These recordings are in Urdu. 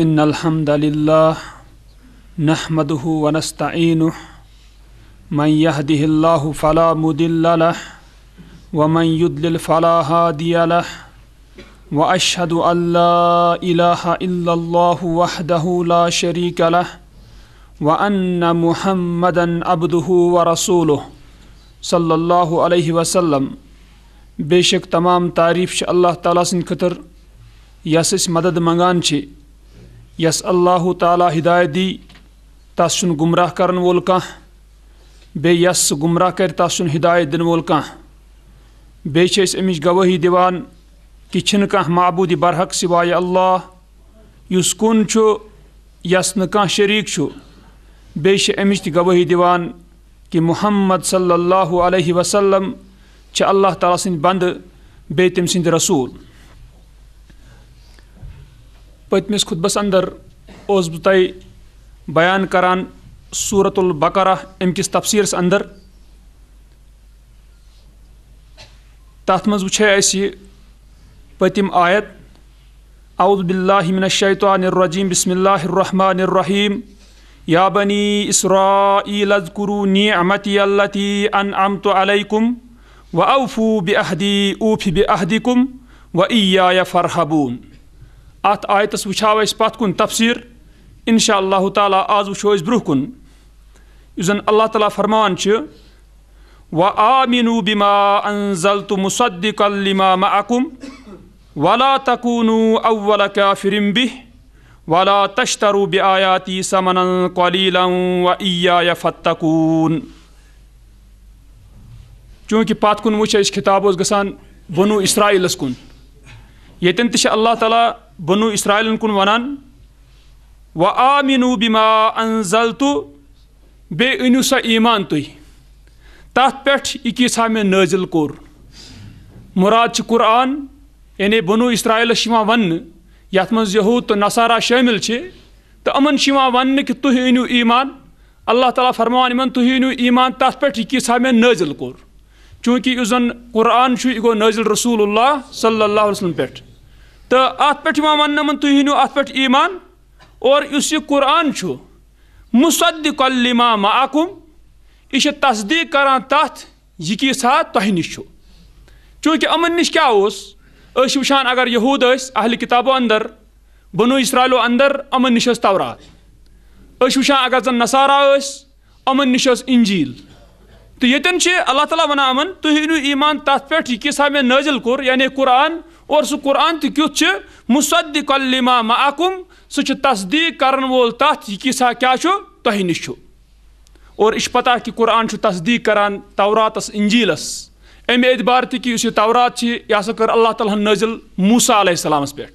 ان الحمد نحمده ونستعينه من يهده الله فلا فلا مضل له له ومن يضلل هادي اللہ لا وََطین اللہ الله وحده لا شريك له شریق محمدا عبده ورسوله صلی اللہ علیہ وسلم بے شک تمام تعریف اللہ تعالیٰ سن خطر یس مدد منگان چھ یس اللہ تعالی ہدایت دی تس چھ گمراہ کرن وول کان بی یس گمراہ کر تس چھ ہدایت دن وول کان بی چھ امچ گواہی دیوان کہ چھن کان معبود برحق سوائے اللہ یس کن چھ یس نکان شریک چھ بی چھ امچ گواہی دیوان کہ محمد صلی اللہ علیہ وسلم چھ اللہ تعالی سند بند بی تم سند رسول پتمس خطبس اندر اس بہٕ تۄہہِ بیان کران صورت کِس امکس تفسیر ادر منٛز وٕچھے اَسہِ اس پتم آیت اعوذ باللہ من الشیطان الرجیم بسم اللہ الرحیم یا بنی اسرائیل اذکروا نعمتی امت انعمت علیکم واوفوا بعہدی و اوفو بہدی اوف بعہدکم و اییہ فرحبون ات آیتس وچھاو اس پت وچ پفسیر انشاء اللّہ تعالیٰ وچھو اس برہ کن زن اللہ تعالیٰ فرمان چھ و آمنو بما انزلت مصدقا لما معکم ولا ولا اول کافر به بآیاتی سمنا قلیلا و چونکہ کن آوبا وولمب وشتروبی چونکہ پن وطاب وسرائلس کن یعن اللہ تعالیٰ بنو اسرایلن کن ون و آ مینوبی انزل تو تو بیو سا ایمان تھی تب پہ مے نزل کراد قرآن یعنی بنو اسراحلس ون مز نصارہ شامل تو امن ون کہ تیو ایمان اللہ تعالیٰ فرمان تھی انیو ایمان تب پہ می نزل کو چونکہ اس زن قرآن یہ گو نزل رسول اللہ صلی اللہ علیہ وسلم علیہس تو ات پہ ون من تھی ہینو ات پہ ایمان اور اس یہ قرآن مصدق لما معکم یہ تصدیق کران تت یہ کس ہا تہ نش چونکہ امن نش کیا اس وچان اگر یہود اہل کتابو اندر بنو اسرائیلو اندر امن نش تورات اس وچان اگر زن نصارا اس امن نش انجیل تو یتن اللہ تعالیٰ ونان امن تھی ہینو ایمان تت پہ یہ کس ہا میں نازل کور یعنی قرآن اور سو قرآن تھی کیوں چھے مصدق اللی ما معاکم سو چھے تصدیق کرن وہ تحت یہ کیسا کیا چھو تو ہی نہیں چھو اور اس پتہ کی قرآن چھو تصدیق کرن تورات اس انجیل اعتبار ایم اید بار تھی کی اسی تورات چھے یا سکر اللہ تعالیٰ نزل موسیٰ علیہ السلام اس پیٹ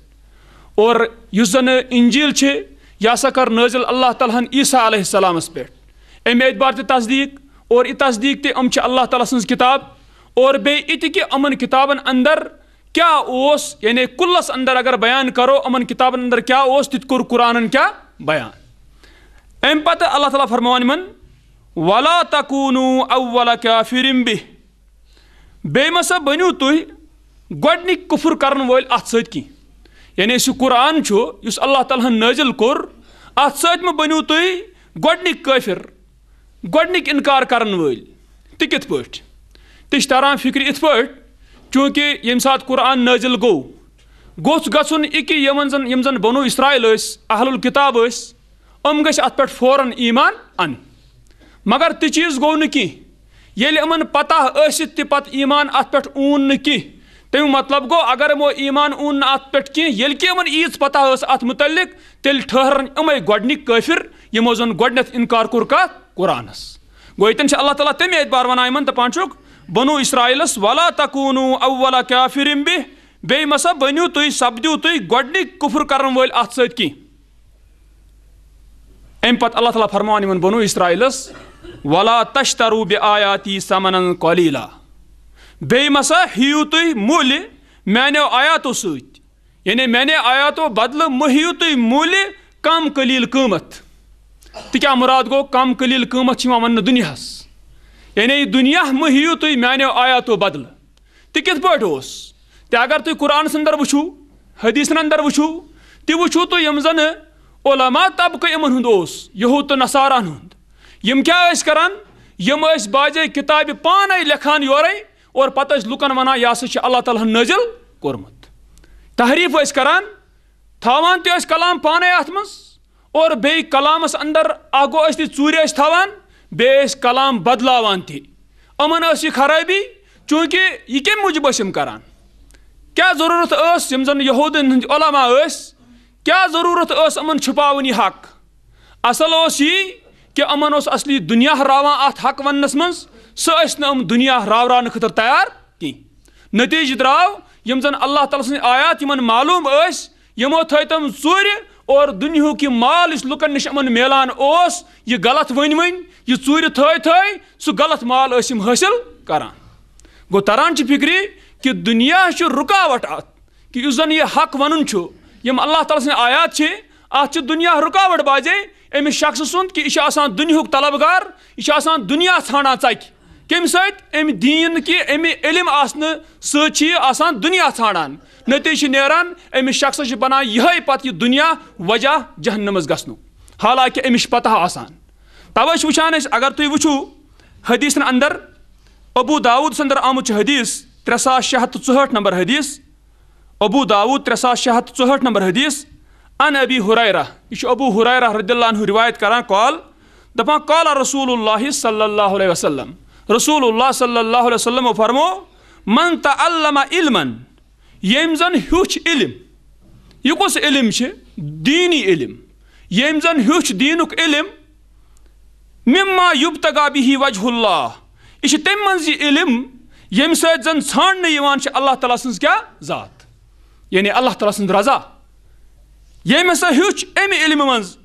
اور یزن انجیل چھے یا سکر نزل اللہ تعالیٰ عیسیٰ علیہ السلام اس پیٹ اعتبار اید بار تصدیق اور یہ تصدیق تھی ام چھے اللہ تعالیٰ سنز کتاب اور بیٚیہِ یہِ تہِ کہِ یِمَن کِتابَن اندر کیا اوس یعنی کلس اندر اگر بیان کرو امن کتابن اندر کیا اوس تت کور قرآن کیا بیان ام پت اللہ تعالیٰ فرمان من ولا تکونو اول کافرم بہ بے مسا بنیو تھی گڈنک کفر کرن ول ات ست کی یعنی اس قرآن چھو اس اللہ تعالیٰ ہن نازل کور ات ست مہ بنیو تھی گڈنک کافر گڈنک انکار کرن ول تہ کت پٹھ تہ تران فکر ات پٹھ چونکہ یم سات قرآن نازل گو گوس گسن اکی یمن زن یم زن بنو اسرائیل اس اہل الکتاب اس ام گش ات پٹ فورن ایمان ان مگر تی چیز گو نکی یل امن پتہ اس تی پت ایمان ات پٹ اون نکی تم مطلب گو اگر مو ایمان اون ات پٹ کی یل کی امن ایز پتہ اس ات متعلق تیل ٹھہرن امے گڈنک کافر یمو زن گڈنت انکار کر کا قرانس گویتن چھ اللہ تعالی تم ایت بار ونا ایمان تہ پانچوک بنو اسرائیلس ولا تکونو اولا کافرین بی بے مسا بنیو توی سب دیو توی گوڑنی کفر کرن ویل آت سید کی ایم پت اللہ تعالیٰ فرمانی من بنو اسرائیل ولا تشترو بی آیاتی سمنن قلیلا بے مسا ہیو توی مولی میں نے آیاتو سوچ یعنی میانے نے آیاتو بدل مہیو توی مولی کم کلیل قومت تکیہ مراد کو کم کلیل قومت چیمہ من دنیا ہے یعنی دنیا مہ ہیو تھی میانو آیاتو بدل تہ کت پاٹ اس اگر تھی قرآن اندر وچھو حدیث اندر وچھو تی وچھو تو یم زن علماء طبقہ امن ہند اس یہود تو نصاران ہند یم کیا اس کران یم اس باجے کتاب پانے لکھان یورے اور پتہ اس لکن ونا یا سا اللہ تعالی نازل کورمت تحریف اس کران تھاوان تی اس کلام پانے اتھ مز اور بی کلامس اندر آگو اس تی چوری اس تھاوان بیس کلام بدلاوان تھی امن اس یہ خرابی چونکہ یہ کم موجب اسم کران کیا ضرورت اس یم زن یہودن ہند علماء اس کیا ضرورت اس امن چھپاون یہ حق اصل اس یہ کہ امن اس اصلی دنیا راوان ات حق وننس من سہ اس نہ ام دنیا راوران خطر تیار کی نتیجہ دراو یم زن اللہ تعالی سن آیات یمن معلوم اس یمو تھیتم ژوٗرِ اور دنیا کی مال اس لکن نش میلان ملان یہ غلط ون ون یہ چور تھے تھے سہ غلط مال اسم حاصل کر گو چی فکری کہ دنیا رکاوٹ ات کہ اس یہ حق ون اللہ تعالی سن آیات چھ چھ دنیا رکاوٹ باجے امس شخص سند کہ یہ دنہ طلب گار یہ دنیا ھانڈان ٹک کم ام دین ام امہ علمہ سی آسان دنیا ژھانڈان نتیجہ نیران امس شخص جی بنان یہ پتہ یہ دنیا وجہ جہنمس گھن حالانکہ امس پتہ آسان وچان اگر تھی وچو حدیثن اندر ابو داود اندر آمت حدیث ترے ساس شہٹ نمبر حدیث ابو داود ترے ساس شہٹ نمبر حدیث ان ابی حرائرہ یہ ابو حرائرہ رضی اللہ عنہ روایت کران کال دپان کال رسول اللہ صلی اللہ علیہ وسلم رسول اللہ صلی اللہ علیہ وسلم فرمو من تعلم علما Jemzan huç ilim. Yukos ilimşi dini ilim. Jemzan huç dinuk ilim. Mimma yubtaga bihi vechullah. İşte temmanzi ilim yem sen sanne yivan ki Allah Teala'sınız ki zat. Yani Allah Teala'sınız raza. Yem esa emi ilimimiz.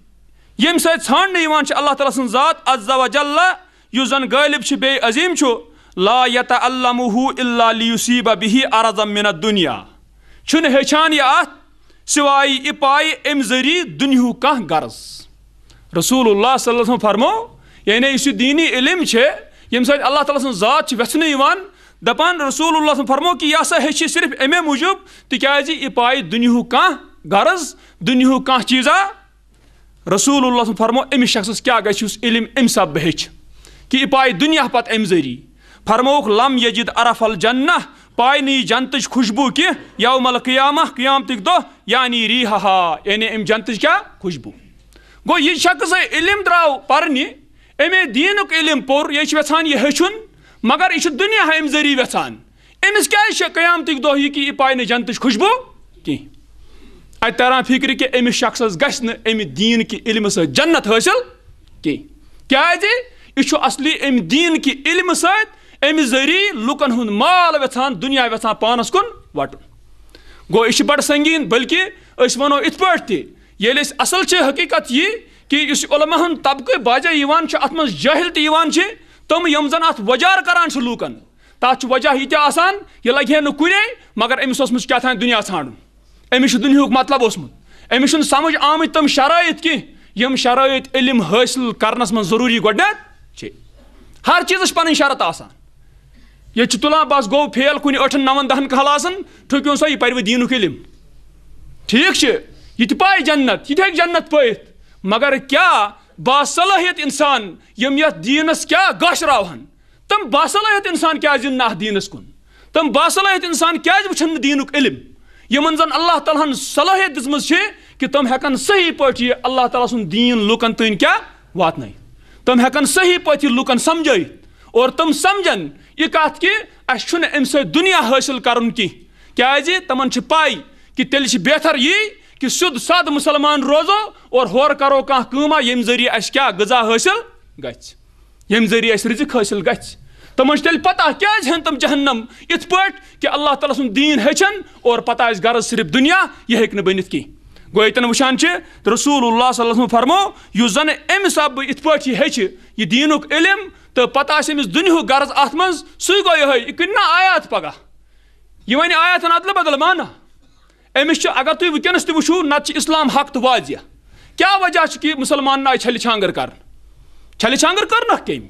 Yem sen sanne yivan ki Allah Teala'sınız zat azza ve celle yüzen galip ki bey azim çu. لایت المہ اللہ لیہبہ بحی اردم منہ دنیا ہیچان یہ اوائے یہ پائے ام ذریعہ کان غرض رسول اللہ صلی اللہ علیہ وسلم فرمو یعنی اس دینی علم چھے یم اللہ تعالیٰ سن ذات و یھنے دپان رسول اللہ فرمو کہ یہ سا ہیچی ہر امے موجود جی دنیا کان غرض دنیا کان چیزا رسول اللہ فرمو امس شخص کیا علم امس بہچ کہ یہ پائی دنیا پہ امری فرموک لم یجد عرف الجنہ پائے نی جنت خوشبو کی مل قیامہ قیامت دہ یعنی ری ہا ہا یعنی ام جنت کیا خوشبو گو یہ شخص علم درو پرنی امی دینک علم پور یہ یسان یہ ہچن مگر یہ دنیا ام ذریعہ یسان امس کیا قیامت دہ یہ کہ یہ پائے نی جنتچ خوشبو ات تران فکر کہ امس شخصس نم دین علم سے جنت حاصل کیا جی؟ یہ اصلی ام دین کہ علم سات امہ ذریعہ لکن ہند مال ویسان دنیا ویسان پانس کن وٹن گو یہ بڑ سنگین بلکہ ونو ات پہ اصل چھ حقیقت یہ کہ اس علماء ہند طبقہ ات من جاہل تیوان تم یم زن ات وجار کران لوکن تک وجہ یہ یہ تانگہ نا کن مگر امس کیا تھان دنیا ثانڈن امس دنہ مطلب امس سمجھ آمت تم شرائط کی یم شرائط علم حاصل کرنس من ضروری کر گات ہر چیز پن شرط آسان یہ تلان بس گو فیل کن ٹھن نون دہن کلاسن ٹھکو سا یہ پرو دینک علم ٹھیک یہ تہ پائے جنت یہ ہیک جنت پائت مگر کیا باصلاحیت انسان یم یت دینس کیا گش راوہن تم باصلاحیت انسان کیا زن نہ دینس کن تم باصلاحیت انسان کیا وچھن دینک علم یمن زن اللہ تعالیٰ ہن صلاحیت دزمز چھ کہ تم ہیکن صحیح پٲٹھۍ یہ اللہ تعالیٰ سُنٛد دیٖن لُکن تانۍ کیٛاہ واتنٲیِتھ تم ہیکن صحیح پٲٹھۍ یہِ لُکن سمجھٲیِتھ اور تم سمجھن یہ کت کہ ام سی دنیا حاصل کرن کی تمن چھ پائی کہ تیل بہتر یہ کہ سیود سد مسلمان روزو اور ہور کرو کان کما یم ذریعہ اس کیا غذا حاصل گچ یم ذریعہ اس رزق حاصل گچ تمن تیل پتہ کیا ہن تم جہنم ات پٹ کہ اللہ تعالیٰ سن دین ہچن اور پتہ اس غرض صرف دنیا یہ ہیک نہ بنت کی گو یتن وشان چھ رسول اللہ صلی اللہ علیہ وسلم فرمو یو زن ام سب ات پٹ یہ ہچ یہ دینک علم تو پتہ آس امس دنیا غرض ات من سی گو یہ کن نا آیات پگہ یہ ون آیات ادل بدل مانا امس اگر تھی ونکس تہ وچو نت اسلام حق تو واضح کیا وجہ کہ کی مسلمان آئی چھل چھانگر کر چھل چھانگر کر نا کم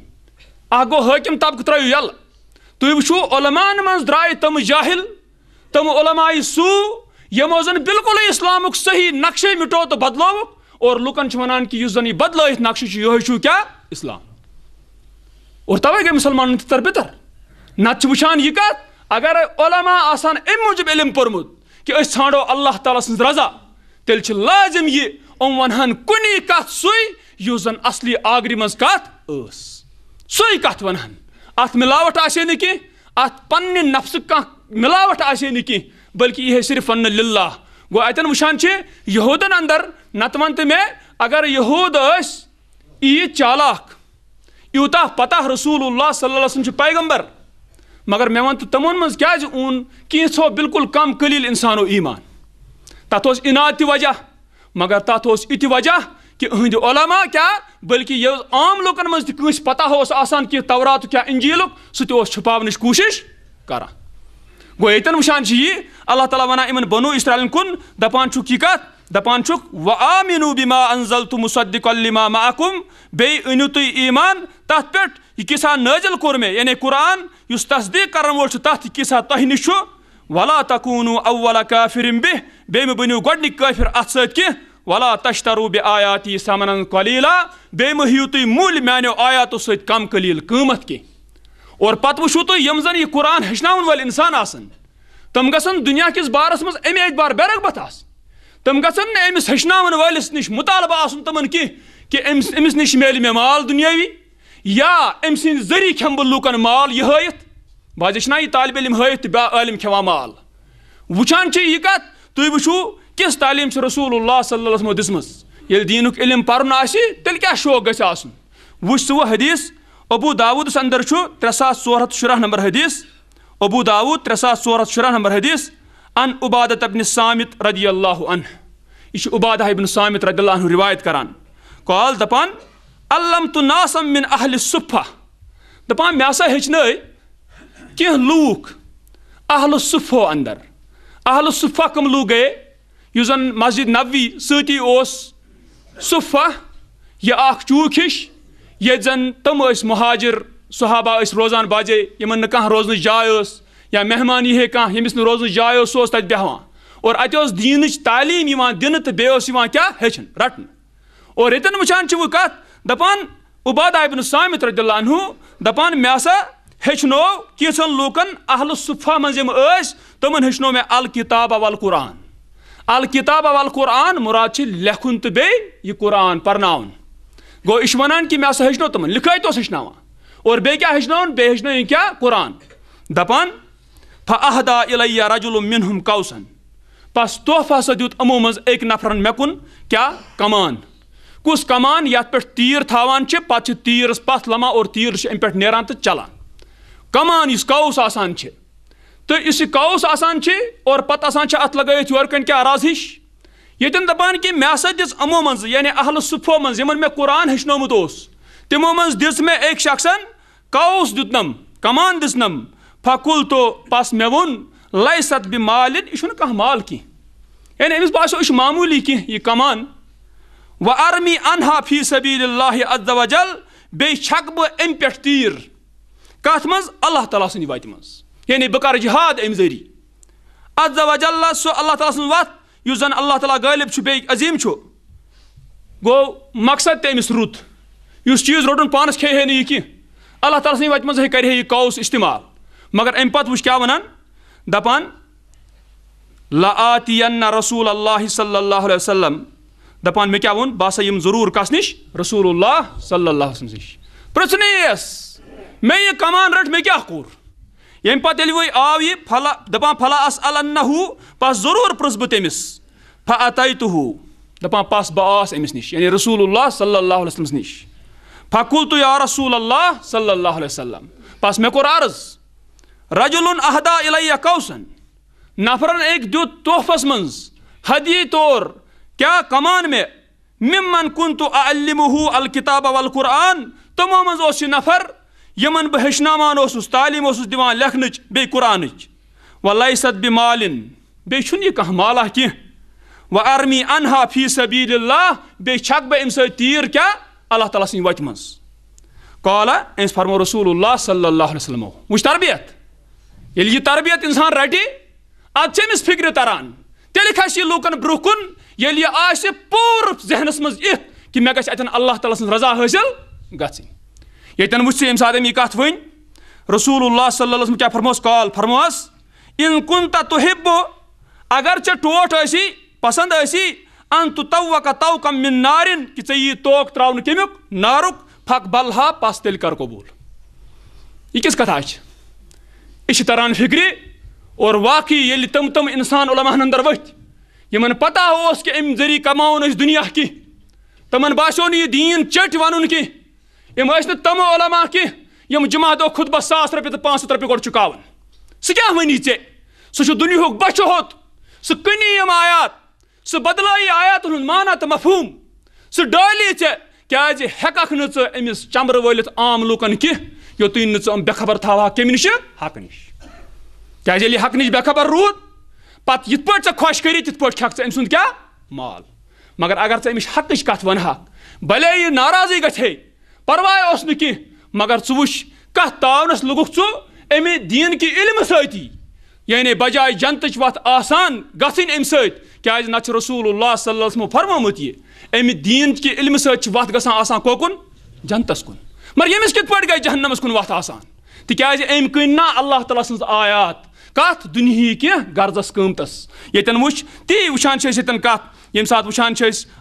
اہ گو حاکم طبقہ ترو یل تھی وچو علماء من درائے تم جاہل تم علماء سو یمو زن بالکل اسلام صحیح نقشے مٹو تو بدلو اور لکن وان کہ یہ بدلت نقشہ یہ اسلام اور توے گئی تر بتر نت وچان یہ کت اگر آسان ام موجب علم پورمت اس سانڈو اللہ تعالی سن رضا چھ لازم یہ ام ونہن کنی کت سی یو زن اصلی آغری کت سی کنہن ات ملاوٹ آئی نا ات پن نفس کھانا ملاوٹ آئے نا بلکہ یہ ان للہ گو اتن وشان چھ یہودن اندر نت میں اگر یہود عید چالاک یوتہ پتہ رسول اللہ صلی اللہ علیہ وسلم پیغمبر مگر ون تو تمہن اون کھو بالکل کم قلیل انسانو ایمان تب اس وجہ مگر تت اس وجہ کہ اہند علماء کیا بلکہ یہ عام لکن من تھینس پتہ آسان کہ تورات کیا انجیلک کوشش کو گو یتن وان یہ اللہ تعالیٰ ونان بنو اسرائیل کن اِسرالک یہ کت دپان و آ بما ما انضل تو مصدکل بی انو تی ایمان تب پا نازل یعنی اس تصدیق کران تک تہ نش و تکون اولا قافرم بہ بیو گفر ات سی ولا تش ترو بہ آیاتی سمنان قلعہ بیو تُہۍ مل میان آیاتو ست کم قل قیمت کی وٕچھو تُہۍ یِم زن یہ قرآن آسن تم گنیا کس بارس مز ام اخبار برعکبت آن تم آسُن ہن کینٛہہ کہِ أمِس أمِس کی نش مےٚ مال دُنیٲوی یا ام سی کمبل لوکن مال یہ ہایت بازہ یہ طالب علم ہاوت با عمال وچانچ تی و کس تعلیم رسول اللہ صلی اللہ علیہ علم صحم پن آ شوق گھر آسن وش سو حدیث ابو داود ساس ژور سا ثرہ نمبر حدیث ابو داود ترے ساس ژور ثو شرہ نمبر حدیث ان عبادہ طبن سامت رضی اللہ انہ یہ ابادہہبن سامت رد الہ روایت کرال دپان علم تو ناسم من اہل صفہ دپان مے ہسا ہیچنے کی لوک اہل صفو اندر اہل صفہ کم لوگ گئے یو زن مسجد نبوی ستی اس صفہ یہ اخ چوک ہش یہ زن تم اس مہاجر صحابہ اس روزان باجے یمن نہ کہاں روزن جائے اس یا مہمان یہ کہاں یمس نہ روزن جائے اس اس تت بہوا اور اتی اس دینچ تعلیم یوان دن تے بے اس یوان کیا ہچن رٹن اور اتن مچان چوک کا دپان عبادہ ابن سامت رضی اللہ عنہ دپان مے ہسا ہیچھنو کینٛژھن لوٗکن اہل صفا مز یِم ٲسۍ تِمن ہیٚچھنو مےٚ الکتاب اول قرآن الکتاب اول قرآن مراد چھِ لیکھُن تہٕ بیٚیہِ یہِ قرآن پرناوُن گوٚو یہِ چھُ وَنان کہِ مےٚ ہسا ہیٚچھنو تِمن لِکھٲیِتھ اوس ہیٚچھناوان اور بیٚیہِ کیٛاہ ہیٚچھناوُن بیٚیہِ ہیٚچھنٲیِن یہِ کیٛاہ قرآن دپان اہدا الیہ رجل منہم کوثن بس توف ہسا دیُت یِمو منٛز أکۍ نفرن مےٚ کُن کیٛاہ کمان کس کمان یت پہ تیر تھوان پہ تیرس پتھ لما اور تیر امہ پہ نیران تو چلان کمان اس کوس آسان چھ تو اس کوس آسان چھ اور پتہ آسان چھ ات لگت یور کن کیا عراض ہش یہ دپان کہ مے ہسا دس امو من یعنی اہل صفو من یمن مے قرآن ہچنومت اس تمو من دس مے ایک شخصن کوس دتنم کمان دسنم پھکل تو پس مے ون لائست بمالن یہ کہ مال کی یعنی امس باسو یہ معمولی کی یہ کمان و ارمی انہا فی صبی اللہ ادل بیک بم پہ تیر کت مز اللہ تعالیٰ ست مز یعنی بہ جاد ام ذریعہ اد وجل سو اللہ تعالیٰ سن ود اسی غالب عظیم گو مقصد تمس رت اس چیز روٹن پانس کئی ہے نا یہ کی اللہ تعالیٰ ست من کراس استعمال مگر ام پتہ وپہ لہ رسول اللہ صلی اللہ علیہ وسلم دپان مے کیا وون بہ ہسا یم ضرور کس نش رسول اللہ صلی اللہ علیہ وسلم نش پرژھنیس مے یہ کمان رٹ مے کیا کور یم پت ییٚلہِ وۄنۍ آو یہِ فلا دپان فلا اس النہوٗ پس ضروٗر پرٛژھٕ بہٕ تٔمِس فتعتہوٗ دپان پس بہٕ آس أمِس نِش یعنی رسول اللہ صلی اللہ علیہ وسلمس نِش فقُل تُہۍ آ رسول اللہ صلی اللہ علیہ وسلم پس مےٚ کوٚر عرض رجُلُن احدا علیہ کوسن نفرن أکۍ دیُت تحفس منٛز ہدی طور کیا کمان میں کن تو الم الکتاب الکتابہ و تمو من اس نفر یمن بہ ہشنامان اس تعلیم اس بی قرآنچ و لائسد بالین بیس یہ کہ مالا کی ارمی انہا فی سبیل اللہ بی چھک بہ ام تیر کیا اللہ تعالیٰ وت مس کالا فرمو رسول اللہ صلی اللہ علیہ وسلم وچ تربیت یل یہ تربیت انسان رٹی ادس فکر تران کھس یہ لوکن برہ کن یل یہ آسہ پور ذہنس مز کہ مے گھر اتن اللہ تعالیٰ سن رضا حاصل گھن یتن وچھ یم سات می کت ون رسول اللہ صلی اللہ علیہ وسلم کیا فرموس کال فرموس ان کن تا تحب اگر چ ٹوٹ اسی پسند اسی ان تو توک توک من نارن کی چے توک تراون کیمک نارک پھق بلھا پاس تل کر قبول یہ کس کتھ اچ اسی طرح فکری اور واقعی یل تم تم انسان علماء اندر ؤتھۍ یمن پتہ اس کہ ام ذریعہ کماؤن اس دنیا کی تمن باسیو نہ دین چٹ ونن کی یم اس نہ تم علماء کی یم جمعہ دو خطبہ ساس رپی تو پانچ رپی گوڑ چکاون سہ کیا ونی ژے سہ چھ دنیا ہک بچہ ہوت سہ کنی یم آیات سہ بدلائی آیات ہن مانا تو مفہوم سہ ڈالی ژے کیاز ہیکک نہ ژے امس چمبر ولت عام لوکن کی یوتین نہ ژے بے خبر تھا کمی نش حق نش کیاز یلی حق نش بے خبر رود پتہ پہ ٹھیک خوش کری تھی چک مال مگر اگر یمس حق کات ونہ بلے یہ ناراضی گا پوا اس وچ کترس لوگ ٹھہ دینک علمہ ستی یعنی بجائے جنت وت آ گھن ام سیز نتر رسول اللہ صلی اللہ علیہ صرمت یہ امہ دینکہ علمہ سات آسان قوکن جنتس کن مگر یس کت پہ گئے جہنمس کن وات آن نا اللہ تعالی سن آیات कथ दुनिया के गर्जस कमतस यन वु ती वुचान यन कथ यम सात वुचान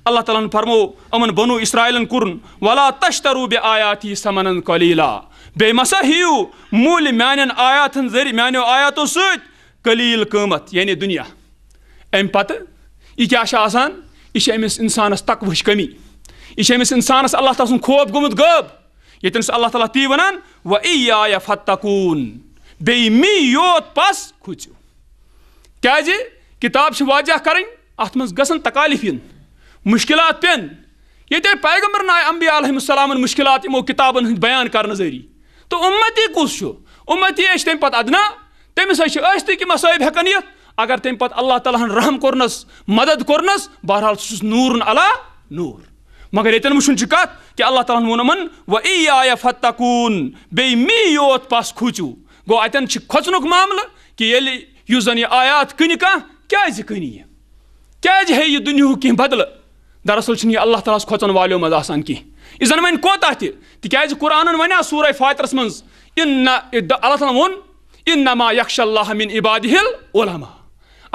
अल्लाह तालन फरमो अमन बनु इसराइलन कुरन वला तशतरू बे आयाती समनन कलीला बे मसा हियो मूल मान आयातन जर मानो आयातों सत कलील कमत यानि दुनिया अम पत यह क्या आसान यह अमिस इंसानस तकवह कमी यह अमिस इंसानस अल्लाह ताला सुन खोफ गुमुत गब यस अल्लाह ताला ती वनान व इया फतकून بیئی می یوت پس کھوچیو کیا جی کتاب سے واجہ کریں آتمنز گسن تکالیف ین مشکلات پین یہ پیغمبر نائے انبیاء علیہ السلام مشکلات امو کتاب انہیں بیان کرنا زیری تو امتی کس شو امتی ایش تیم پت ادنا تیم سا شو ایش تی کی مسائب حقانیت اگر تیم پت اللہ تعالیٰ ہن رحم کرنس مدد کرنس بہرحال سوس نور علا نور مگر ایتن مشن چکات کہ اللہ تعالیٰ ہن مونمن و ای آیا فتکون بی می یوت پاس کھوچو گو اتن چھ کھچنک معاملہ کہ یل یو زن یہ آیات کن کا کیاز کنی یہ کیاز ہے یہ دنیا کی بدل دراصل چھ اللہ تعالی کھچن والو مز آسان کی یہ زن ون کوتا تہ تکاز قران ونیا سورہ فاترس منز ان نہ اللہ تعالیٰ ون ان ما یخش اللہ من عباده العلماء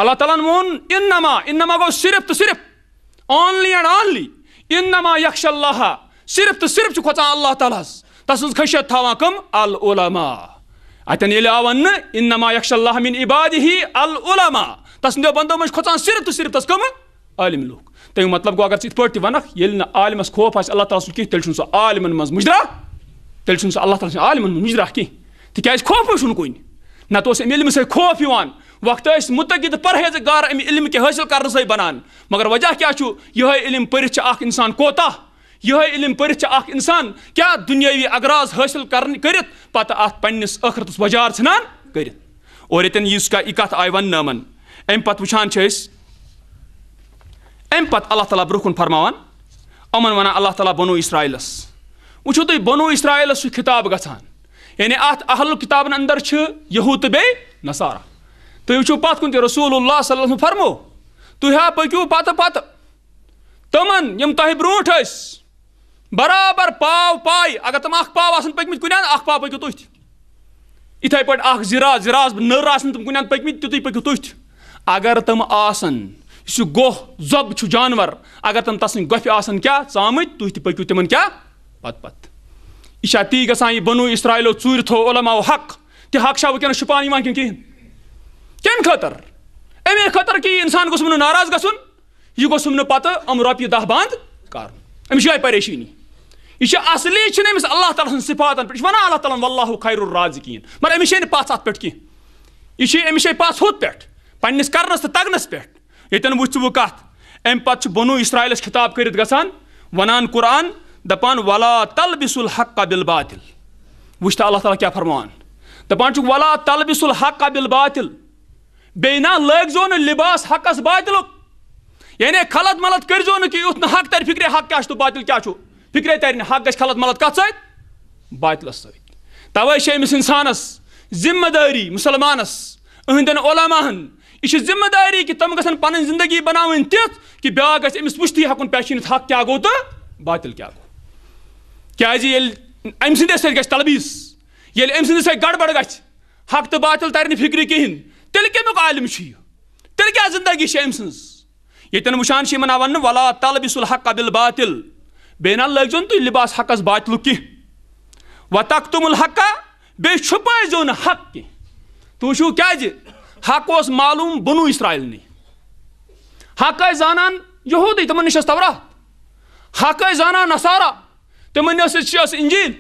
اللہ تعالی ون ان نہ ان نہ گو صرف تو صرف آنلی اینڈ آنلی ان نہ یخش اللہ صرف تو صرف چھ کھچن اللہ تعالی تسن خشیت تھاوا کم العلماء اتن آؤ ون اِن نما یاقش اللہ عبادی العلما بندو مجھ کھوچان صرف تو صرف تس کم عالم لوگ تمہیں مطلب گو اگر پہ ونک یل عالمس خوف آپ اللہ تعالیٰ سن تیل سہ عالم مز مجرا تیل سہ اللہ تعالیٰ سن عالم مجرا کہ خوف اس علم سر خوف یا وقت متقد پرہیز گار ام علم حاصل کرنا سر بنانے علم پاک انسان کوتاہ یہ علم پڑھ انسان کیا دنیاوی اغراض حاصل کرت پتہ ات پنس اخرت وجار ثنان کرت اور یتن یس کا اکت آئی ون نمن ام پت وچان چھس ام پت اللہ تعالی برکن فرماوان امن ونا اللہ تعالی بنو اسرائیلس وچھو تو بنو اسرائیلس خطاب گسان یعنی ات اہل کتابن اندر چھ یہود تو بی نصارہ تو وچھو پت کن رسول اللہ صلی اللہ علیہ وسلم فرمو تو ہا پکیو پتہ پتہ تمن یم تہ برونٹھ اس برابر پاو پاے اگر تم اخ کن اخ پاؤ پکو تت پہ اخرا زراع نر تم کن تِتُے پٔکِو پکو تھی اگر تم زۄب زب جانور اگر تم تس تِمن ٹامت تک پتہٕ یہِ یہ تی گا بنو ژوٗرِ تھوٚو علماو حق تہِ حق گوٚژھُم نہٕ ناراض گژھُن انسان گوٚژھُم نہٕ پتہٕ نا رۄپیہِ دہ بند کر امس پریشانی یہ اصلی چھس اللہ تعالیٰ صفاتن پھر یہ ونان اللہ تعالیٰ و اللہ خیر الراز مگر ام پس اتنی یہ پس ہوت پنس تو تگنس پہ یہ ونو اصرائلس خطاب کر ونان قرآن دپان ولات تل بس الحق قبل باطل وشتہ اللہ تعالیٰ کیا فرمان دپانک ولات تل بس الحق قبل باطل بہ نا لگو نا لباس حقس باطل یعنی خلط ملت کر حق تر فکرے حق کیا تو باطل کیا چھو فرے تر نی ح خلت ملد کت سوس انسان ذمہ داری مسلمانس اہندین عولاما یہ ذمہ داری کہ تم گن زندگی بنا تک بیاک گھس وشتی حق پہچینت حق کیا گو تو باطل کیا گو کل ام سی سی گھر تلویس یل سکتا گڑبڑ گھر حق تو باطل تر نیے فکر کہین تل کالم یہ تل زندگی سے ام س یتن یو وانہ ون ولا طلب الحق بل باطل بی لون تھی لباس حقس باطل کی و تکتم الحقہ بہت چھپئے جق کی حق اس معلوم بنو اسرائیل نی حق زانان یہودی تمن نش تورا حق زانان نصارا تمن تمہیں انجیل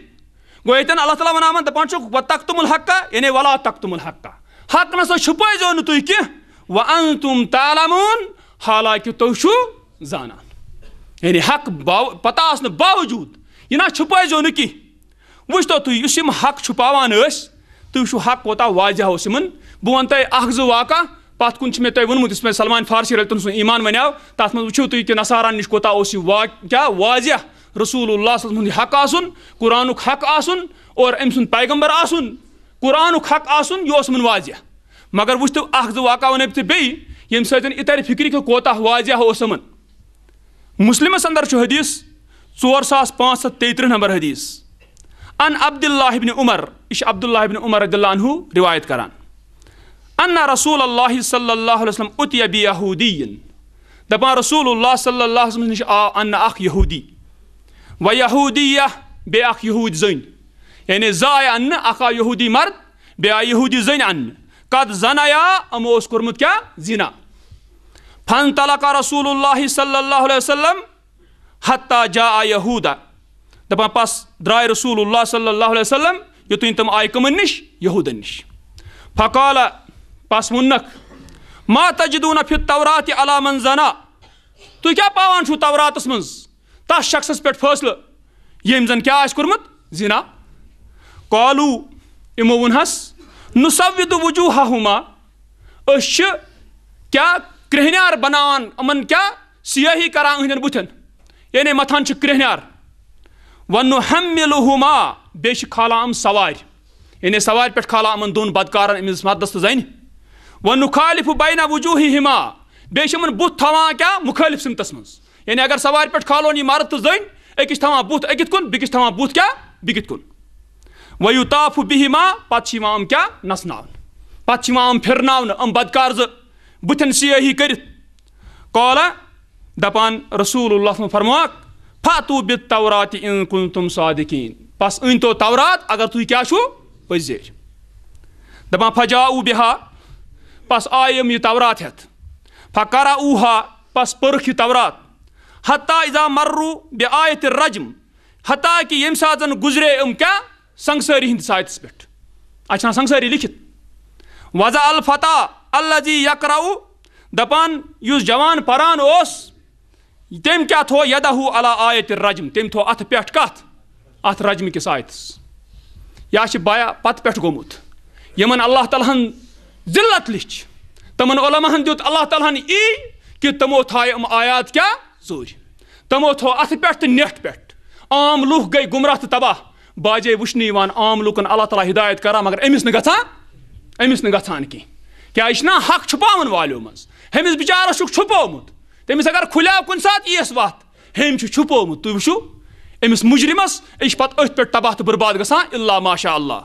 گو یتن اللہ تعالیٰ ون آپ تکتمل حقہ یعنی ولات تکتمل حقہ حق نس چھپی کی ان تم تالا مون حالانکہ تھی زانان یعنی حق باو پتہ آس باوجود یہ نا چھپائیزو نہ کہہ وچتو تھی اس حق چھپاوان تھی وچو حق کوتہ واضح اس بہ ون تہ اخ زٕ واقع پتھ کن مے تۄہہِ ووٚنمُت یُس مےٚ سلمان فارسی رتن سُنٛد ایٖمان وَنیٛاو تَتھ منٛز وٕچھِو تُہۍ کہِ نصاران نِش کوتاہ اوس یہِ واقع واضح رسول اللہ صلی ہُنٛد حق آسُن قرآنُک حق آسُن اور أمۍ سُنٛد پیغمبر آسُن قرآنُک حق آسُن یہِ اوس یِمن واضح مگر وٕچھتو اکھ زٕ واقع وَنٲو تُہۍ بیٚیہِ یم ساتن اتر فکری کہ کوتا واضح ہو سمن مسلم اندر چھ حدیث ساس 4533 نمبر حدیث ان عبد بن عمر ايش عبد الله بن عمر رضي الله عنه روایت کران ان رسول الله صلى الله عليه وسلم اتي بيهودي دپان رسول الله صلى الله عليه وسلم نش ان اخ يهودي ويهوديه بي اخ يهود زين يعني زاي ان اخ يهودي مرد بي يهودي زين عنه قد زنایا امو اس کرمت زینا فن طل کر رسول اللہ صلی اللہ علیہ وسلم حتی حتہ یہودا ہا دس درائے رسول اللہ صلی اللہ علیہ وسلم صن تم آئے کمن نش یہود نش فقالہ پس فی التورات فورات من زنا تو کیا تح پا توراتس مز تس شخصس پہ فیصلے یم زن کیا کرمت زنا قالو امو وونس نصویر وجوہ ہما اش گرہنی بنان سیاحی کران ان بتن یعنی متان کہنی ون حم مل ہما ام سوار یعنی سوار پالا ہم دون بدکار امن مرد تنہن ون خالف بینہ وجوہی بُتھ تھاوان کیٛاہ کیا مخالف سمتس یعنی اگر سوار تھاوان یہ مرد کُن زن تھاوان بُتھ کیٛاہ بیس کُن ویو نسنا پتہ یوان پہ ام بدکار بدقارض بتن سیاحی کالا دپان رسول اللہ فرموک فاتو بت تورات ان کن تم صادقین بس ان تو تورات اگر کیا پھی دپان پھ جا او بہا بس آئے یہ تورات ہت ہرا اوہا بس پرخ یہ تورات اذا مرو بے آیت رجم حتہ کہ یم سات گزرے ام کیا سنگساری ہند سائت سپیٹ اچھا سنگساری لکھت وزا الفتح اللہ جی یکراو دپان یوز جوان پران اوس تیم کیا تھو یدہو اللہ آیت الرجم تیم تھو ات پیٹ کات ات رجم کی سائت س یا چھ بایا پت پیٹ گومت یمن اللہ تعالیٰ ہن زلت لچ تمن علماء ہن دیوت اللہ تعالیٰ ہن ای کی تمو تھا ام آیات کیا زوری تمو تھو ات پیٹ تی نیٹ پیٹ عام لوگ گئی گمرہ تی تباہ باجے وشنہ عام لکن اللہ تعالیٰ ہدایت کران مگر امس نمس نا یہ حق چھپا والوں مز بچارس چھپومت تمس اگر کھلیو کن سات یس وت ہم چھپومت تھی وچھو امس مجرمس یہ و مجرم پہ تباہ تو برباد گسان اللہ ماشاء اللہ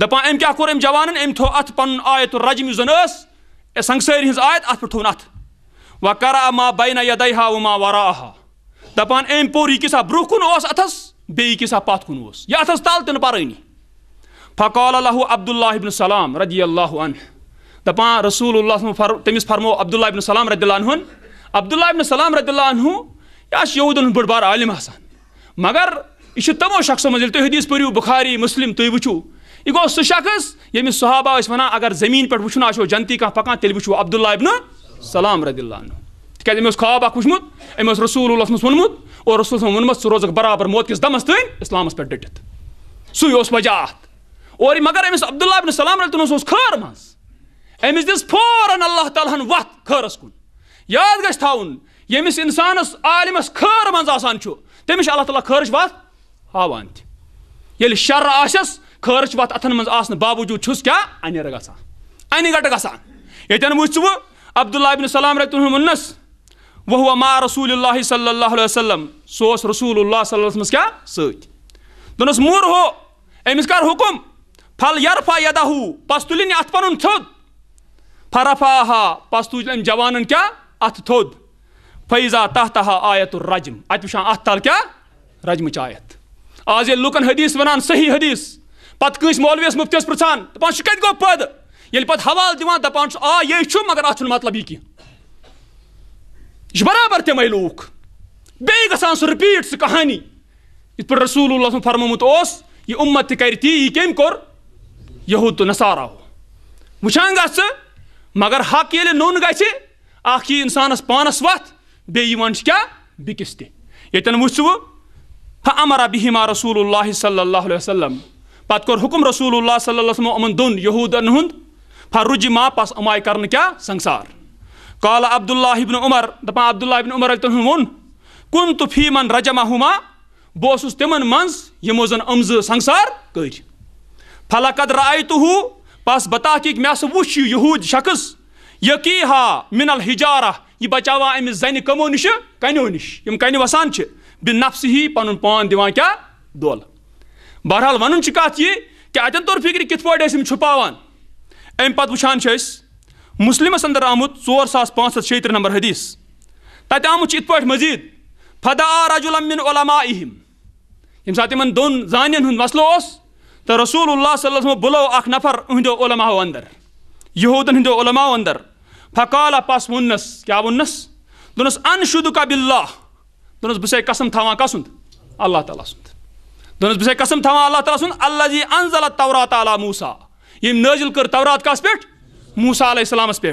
دپان ام ام کیا کور امر ام تھو ات پن آیت الرجم زن یس سنگس آیت اتھن اتھ کرا ما بینہ یا دھیا وا وا ہا دپہ ام پور یہ برو اتس بیٚیہِ کِس اَتھ پَتھ کُن اوس یہِ اَتھ ٲس تَل تہِ نہٕ پَرٲنی فقال اللہ عبداللہ ابن السلام رضی اللہ عنہ دَپان رسول اللہ فر تٔمِس فرمو عبداللہ ابن السلام رضی اللہ عنہُن عبداللہ ابن السلام رضی اللہ عنہ یہِ آسہِ یوٗدُن ہُنٛد بٔڑ بار عالِم آسان مگر یہِ چھُ تِمو شخصو منٛز ییٚلہِ تُہۍ حدیٖث پٔرِو بُخاری مُسلِم تُہۍ وٕچھِو یہِ گوٚو سُہ شخص ییٚمِس صحابہ ٲسۍ وَنان اگر زٔمیٖن پٮ۪ٹھ وٕچھُن آسیو جنتی کانٛہہ پَکان تیٚلہِ وٕچھو عبداللہ ابن سلام رضی اللہ عنہ تِکیٛازِ أمۍ اوس خاب اَکھ وٕچھمُت أمۍ اوس رسول اللہ سُنٛد ووٚنمُت اور رسول صلی اللہ اوورسول وونمت سو روزک برابر موت کس دمس تین اسلامس پہ اس سجہ ات مگر ابد عبداللہ عاب سلام رتنس خیر من امس دس پوراً اللہ تعالیٰ ہن وت خرس کن یاد گھس تھوڑ یس انسانس عالمس خر مزان تمہس اللہ تعالیٰ خرش ہاوان ہا یل شر آس خرچ وات اتن منہ باوجود کیا انیر گا ان گٹ گسان وچ عبد عبداللہ ابن سلام رتن ونس وہ ہوا ماں رسول اللہ صلی اللہ علیہ وسلم سو اس رسول اللہ صلی اللہ وسلم کیا سوچ دن مور ہو امس کر حکم پھل یار فا یدا ہو پس تلین ات پن تھود فرا فا ہا پس تل ام جوان کیا ات تھود فیضا تہ تہا آیت الرجم ات وا ات تل کیا رجم چایت آج یہ لکن حدیث ونان صحیح حدیث پت کنس مولویس مفتیس پرچان دپان شکت گو پد یل یعنی پت حوال دیوان دپان آ یہ چھ مگر ات مطلب یہ کہ یہ برابر تمے لوگ گھان سہ رپیٹ سہ یت یہ رسول اللہ سن اس یہ امت تر تی یہ کم یہود تو نسارا وشان گر حقل نو گی انسانس پانس وت بیان کیا بیس تن و امر بہما رسول اللہ صلی اللہ علیہ وسلم پہ حکم رسول اللہ صلی اللہ صبح انہن فہ رج ما پس ام کر سنسار قال عبد الله ابن عمر دپا عبد الله ابن عمر تہ ون کنت فی من رجمهما رجما ہوما بہس تمہن امز سنگسار کر فلقد رایته آئے بتا کہ مے بطا وچھ یہود شخص یقین ہا من الحجارہ یہ بچاوا امس زنہ کمو نش کنو نش یم کنی وسان چھ نفس ہی پن پان دیوان کیا دول بہرحال ونن چھ کت یہ کہ اتن طور فکر کت اسم چھپا ام پانچ مسلمس اندر آمت ژور ساس پانچ ہاتھ شیت نمبر حدیث تتہ آمت سے ات پہ مزید فدا راج المن علماء اہم یم سات دون زان مسلہ اس رسول اللہ صلی اللہ بلو اخ نفر اہندو علماء اندر یہودن ہندو علماء اندر فقال پس ونس کیا ونس وننس دن باللہ دونس بسے قسم تھا کسند اللہ تعالیٰ دونس بسے قسم تھا اللہ تعالیٰ سند اللہ جی انزل التورات علی موسا یم نازل کر تورات کس پہ موسا علیہ السلامس پہ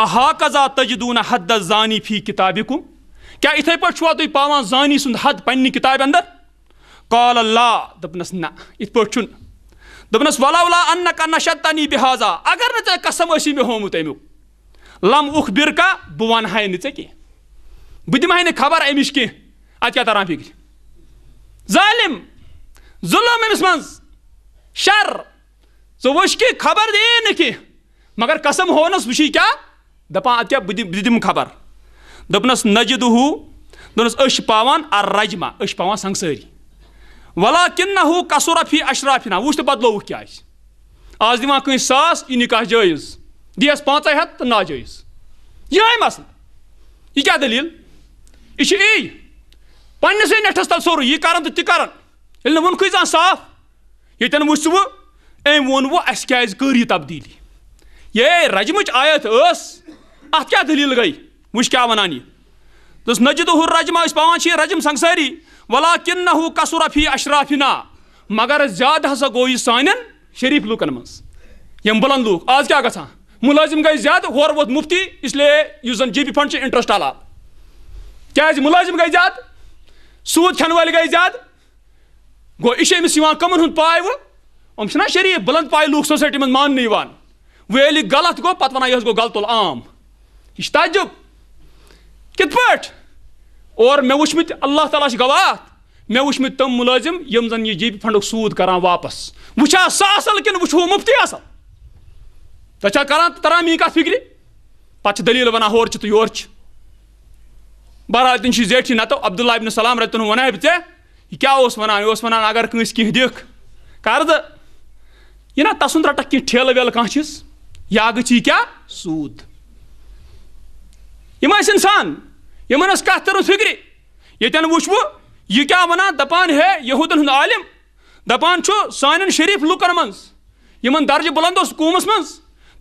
آ قزا تجدون حد زانی فی کتابہ کم کیا اتھے پہ چھوا تھی پاوان زانی سند حد پن کتاب اندر قال اللہ دپنس نہ ات پہ چھ دپنس ولا ولا ان کا نشت تنی بحاظا اگر نہ ٹھیک قسم اسی میں ہومت امی لم اخ برکا بہ ون ہے نی کی بہ دمہ نا خبر امش کی ات کیا تران فکر ظالم ظلم امس من شر ز وش کی خبر دی نی کی مگر قسم ہونس وشی کیا دپان اتیا بہ دم خبر دپنس نجد ہو دونس اش پاوان ار رجما اش پاوان سنگسری ولا کن نہ ہو قصور فی اشرافنا وشت بدلو کیا اس آز دیوان کن ساس ای نکاح جائز دیس پانچ ہت تو ناجائز یہ مسل یہ کیا دلیل یہ ای پنس نٹھس تل سورو یہ کرن تو تران یل نا ونکھ زان صاف یتن وچھ ام وون وہ اس کیاز کر یہ تبدیلی یہ رجمچ آیت اس ات کیا دلیل گئی وش کیا ہر رجمہ اس پا رجم سنگساری ولا نہ ہوسورا فی اشرافی نا مگر زیادہ ہسا گو یہ سان شریف لوکن مز بلند لز کیا گا ملازم گئی زیادہ مفتی اس لیے اس زن جی پی فنڈ سے انٹرسٹ علامہ کچھ ملازم گئی زیادہ سود چن ول گئی زیادہ گو یہ کمن پائے وہ شریف بلند پائے لوگ من ماننے وہ یل غلط گو پتہ ونان یہ گو غلط العام یہ تعجب کت پٹ اور مے وچمت اللہ تعالیٰ گواہ مے وچمت تم ملازم یم زن یہ جی پی فنڈک سود کران واپس وچھا سا اصل کن وچھو مفتی اصل تچھا کران تران می کتھ فکری پتہ دلیل ونان ہور تو یور بہرحال تم زیٹھی نتو عبداللہ ابن سلام رتن ونہ بہ یہ کیا اس ونان اوس ونان اگر کنس کینٛہہ دِکھ کر دٕ یہِ نا تسُنٛد رَٹکھ کینٛہہ ٹھیلہٕ ویلہٕ کانٛہہ چیٖز یا گچھی کیا سود سو انسان اس کت کر فکری یہ کیا ونانا دپان ہے یہودن ہند عالم دپان سان شریف لکن من درجہ بلند حکومت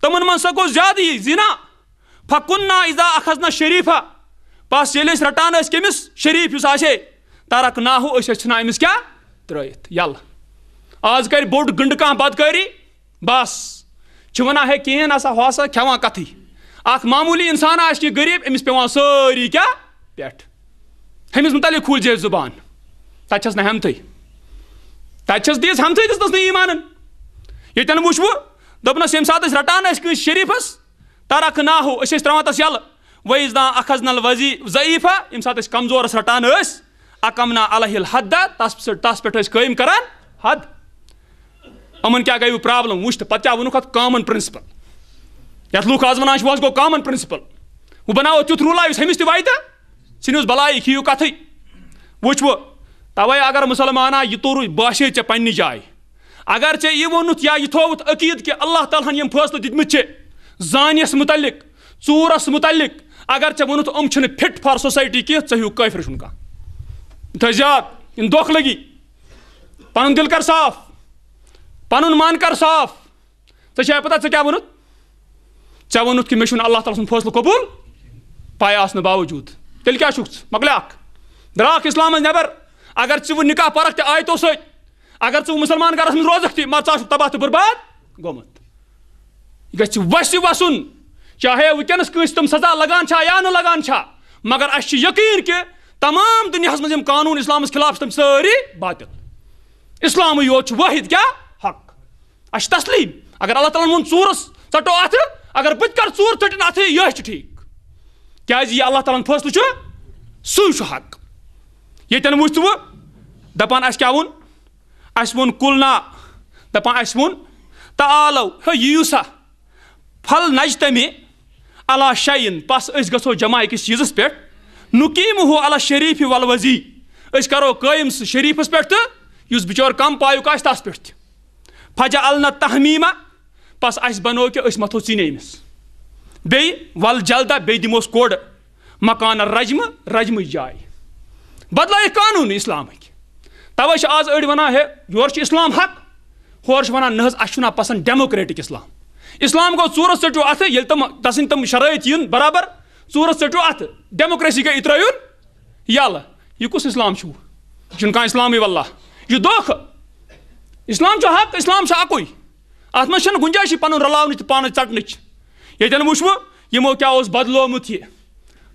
ممن من سا گو زیادہ یہ زنا پھکنہ عزا اخذنا شریفہ بس یل رٹان کمس شریف آسے ترک نہ اسرق نا امس کیا کیرتھ یل آز کر بوڑ گنڈ کان بدکری بس ہے کھیسا ہو سا کھانا کتھے اخ معمولی انسان آپ یہ غریب امس پہ پس متعلق کھولے زبان تت نمت تس دس ہمت دت نہیں مانن یہ ووپس یمن سات ریفس ترق نا ہو ہوا تس یل وز نا حز نل وزی ضعیفہ یمن سات کمزورس رٹانہ علہ الل حدہ تس پہ قیم کر حد یمن کیا گئی پرابلم وچھ پتہ کیا ووک اتھ کامن پرنسپل یت لوگ آز ونان وہ گو کامن پرنسپل وہ بناو تیت رولا اس ہمس تہ واتہ ثنس بلائے ہیو کت وچ و توے اگر مسلمان آ یہ تور باسے چے پنہ جائے اگر چے یہ ووت یا یہ تھوت عقید کہ اللہ تعالیٰ ہن یم فیصلہ دتمت زانس متعلق ژورس متعلق اگر چے ووت ام چھ فٹ فار سوسائٹی کی ثہ ہیو کافر چھ کھا تجات ان دکھ لگی پن دل کر صاف پن مان کر صاف ٹھیک پتہ ٹھیک ووت ٹھے ووت کہ مے اللہ تعالی سن فیصلہ قبول پائے باوجود تیل کیا دراک اسلام نبر اگر یو نکاح فرق تئیتو ست اگر یا مسلمان گھرس من روزک تھی مگر تباہ برباد یہ گیس وس وسن چاہے کنس تم سزا لگان یا لگان چھا مگر اس یقین کہ تمام دنیا من قانون اسلام خلاف تم ساری باطل اسلام یوت واحد کیا اچھ تسلیم اگر اللہ تعالیٰ ون ژورس ژٹو ات اگر بت کر ٹٹو اتر ات یہ ٹھیک جی یہ اللہ تعالیٰ فاصلے سی حق یہ وجہ دپانا دپان تا علو ہوں یو سا پھل نچ تمہ ال شعین بس اچھو جمع کس چیز پہ نقیم ہو اللہ شرف ولوزی اس کرو قیم شریفس پہ اس بچور کم پائی آس پہ فجا النا تحمہ بس اس بنو کہ متو بیٚیہِ بیل جلدا بیمہ جاے بدلٲیِکھ قانوٗن اِسلامٕکۍ جائے چھِ قانون أڑۍ وَنان ہے یورٕ یور اسلام حق ڈیموکریٹِک پسند اِسلام اسلام اسلام ژٔٹِو اَتھٕ ییٚلہِ تم تَسٕنٛدۍ تم شرائط یِن برابر ڈیموکریسی اتموکریسی گئی تر یل یہ کس اسلام یہ کہاں اسلام و اللہ یہ دک اسلام چھ حق اسلام چھ اکوی ات مجھ گنجائش پن رلاؤن پان ٹٹن یتن وچو یمو کیا اس بدلومت یہ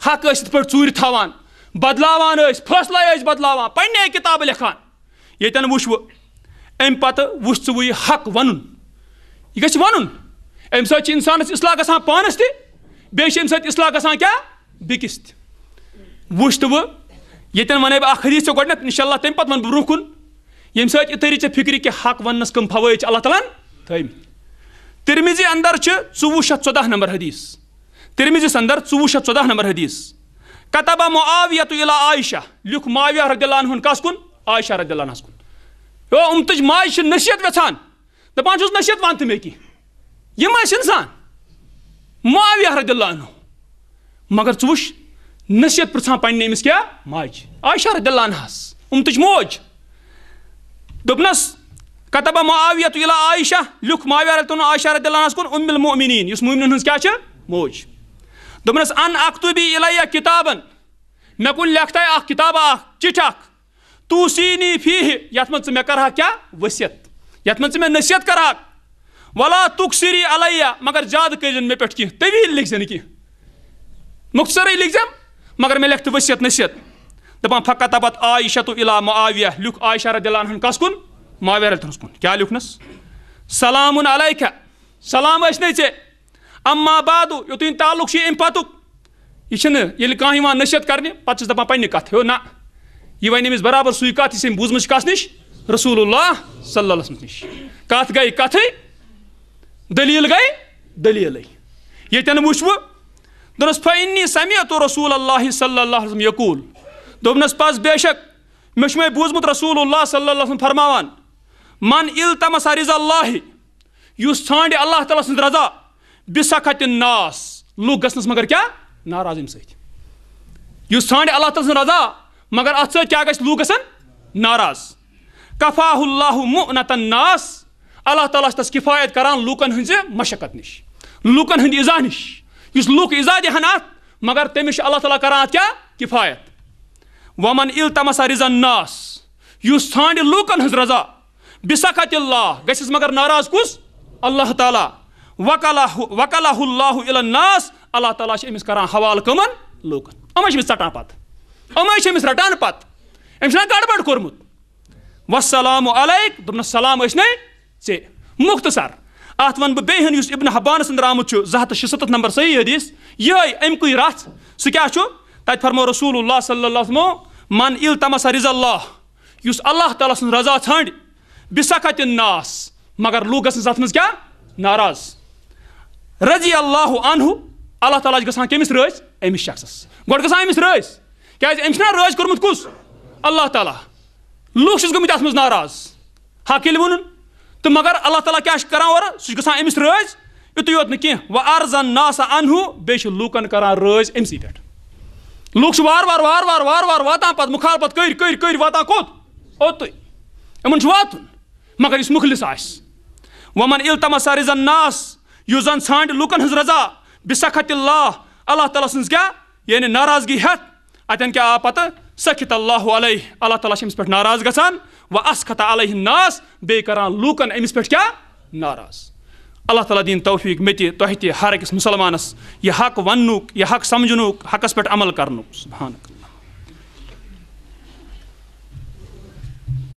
حق اس پہ ٹور تھوان بدلاوان فیصلہ اس بدلاوان پنہ کتاب لکھان یتن وچو ام پتہ وچ ثو یہ حق ون یہ گھس ون ام سات انسانس اصلاح گسان پانس تیم سات اصلاح گسان کیا بیکس تچ تو وہ یتن ون بہ حدیث گڈنیت ان شاء اللہ تمہیں پتہ ون بہ برہ کن یم سات اتری سی فکری کہ حق ونس کم فوائد اللہ تعالی تھے ترمزی اندر ٹوہشت ثدہ نمبر حدیث ترمسس اندر ورس نمبر حدیث قطعہ مو آویہ تا عائشہ اللہ عنہ کس کن عائشہ رضی اللہ عنہ کن امت ماج سے نصیحت یچھان دپ نصیحت ون یم اس انسان معاویہ رضی اللہ عنہ مگر ش نصیحت پرچان پنس کیا عائشہ رضی اللہ ام تج موج دوپنس کتبہ معاویت الی عائشہ لکھ لوک ماویہ عائشہ رضی اللہ عنہ کن ام المؤمنین یس مومنن مومین کیا چھ موج دوپنس ان اکتبی الحیہ کتابن مے کل لکھتا اخ چٹ اخ فیہ یت من مے کرہا کیا نی یت من مے نصیحت کرہا ولا تکسری علیہ مگر زیادہ کرے پی ط لکھ کی مختصر لکھ جم مگر مے لکھ تو نصیحت دپان فقط ابت عائشہ تو الا معاویہ لکھ عائشہ رضی اللہ عنہ کس کن معاویہ رضی ماویرت کن کیا لکھنس سلام علیکہ سلام چے اما بادو اتن تعلق شی ام پتک یہ یل کان یوان نصیحت کرنے پس دپان پنہ کت ن یہ ون امس برابر سی کت اس بوزمش کس نش رسول اللہ صلی اللہ علیہ وسلم نش کت گئی کتیں دلیل گئی دلیل یتن وچھو دنس فینی سمیت رسول اللہ صلی اللہ علیہ وسلم یقول دوبنس پاس بے شک می بوزمت رسول اللہ صلی اللہ وسلم فرماوان من التمس رضا اللہ الاہڈ اللہ تعالیٰ رضا بسخت ناس لوگ گھنس مگر کیا ناراض ام سی سانڈ اللہ تعالیٰ سن رضا مگر ات گھن ناراض کفاہ اللہ منت ناس اللہ تعالیٰ تس کفایت کران لوکن ہز مشقت نش ہند ازا نش اس لوک ازا دہن ات مگر تمس اللہ تعالیٰ کران کیا کفایت ومن ال تمسا رضا ناس اس لوکن ہن رضا بصخت اللہ گس مگر ناراض کس اللہ تعالیٰ وکلا وک اللہ الناس اللہ تعالیٰ امس کرنا حوالہ کما لوک امریکہ امر رٹان پتہ اما گڑبڑ کورمت وسلام علیکم دمنس السلام ث مختصر ات وس ابن حبانہ سندر آمت ز نمبر صحیح سید یہ رس سہ تت فرمو رسول اللہ صلی اللہ علیہ وسلم من التمس رض اللہ اس اللہ تعالیٰ سن رضا ٹھانڈ بس ناس مگر لوگ گھن ات کیا ناراض رضی اللہ عنہ اللہ تعالیٰ گا کمس راز امس شخصس شخص گاض کم راض کت اللہ تعالیٰ لوگس گمت حق حقیل وون تو مگر اللہ تعالیٰ کیا سمس راض ات نا کی ارزن ناسا انہیں لوکن کر راض امس پہ لوگ وار وار وار وار وار وار واتان پتہ مخالفت کر کر کر واتان کت اوت وات مگر اس مخلص آس آتما سر زن ناس زن ھانڈ لکن ہز رضا بسخت اللہ اللہ تعالیٰ سن کیا یعنی ناراضگی اتن کیا پتہ سخت اللہ علیہ اللہ تعالیٰ امس پہ ناراض گسان و اسخت علیہ ناس بیان لوکن امس پہ کیا ناراض اللہ تعالیٰ دین توفیق مہی ہر اکس مسلمانس یہ حق یہ حق سمجھنک حق کرنوک سبحانک